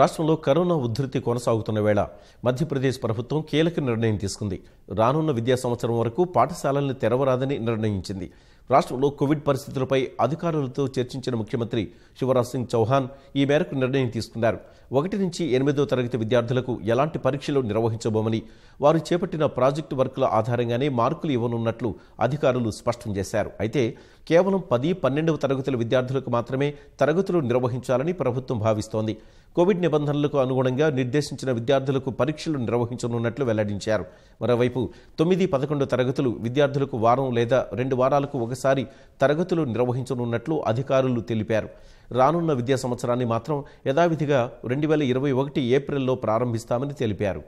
రాష్ట్రంలో కరోనా ఉద్ధృతి కొనసాగుతున్న వేళ మధ్యప్రదేశ్ ప్రభుత్వం కీలక నిర్ణయం తీసుకుంది రానున్న విద్యా సంవత్సరం వరకు పాఠశాలల్ని తెరవరాదని నిర్ణయించింది రాష్ట్రంలో కోవిడ్ పరిస్థితులపై అధికారులతో చర్చించిన ముఖ్యమంత్రి శివరాజ్ సింగ్ చౌహాన్ ఈ మేరకు నిర్ణయం తీసుకున్నారు ఒకటి నుంచి ఎనిమిదో తరగతి విద్యార్థులకు ఎలాంటి పరీక్షలు నిర్వహించబోమని వారు చేపట్టిన ప్రాజెక్టు వర్కుల ఆధారంగానే మార్కులు ఇవ్వనున్నట్లు అధికారులు స్పష్టం చేశారు అయితే కేవలం పది పన్నెండవ తరగతుల విద్యార్థులకు మాత్రమే తరగతులు నిర్వహించాలని ప్రభుత్వం భావిస్తోంది కోవిడ్ నిబంధనలకు అనుగుణంగా నిర్దేశించిన విద్యార్థులకు పరీక్షలు నిర్వహించనున్నట్లు వెల్లడించారు మరోవైపు రేపు తొమ్మిది పదకొండు తరగతులు విద్యార్థులకు వారం లేదా రెండు వారాలకు ఒకసారి తరగతులు నిర్వహించనున్నట్లు అధికారులు తెలిపారు రానున్న విద్యా సంవత్సరాన్ని మాత్రం యథావిధిగా రెండు వేల ఇరవై ఒకటి ఏప్రిల్లో ప్రారంభిస్తామని తెలిపారు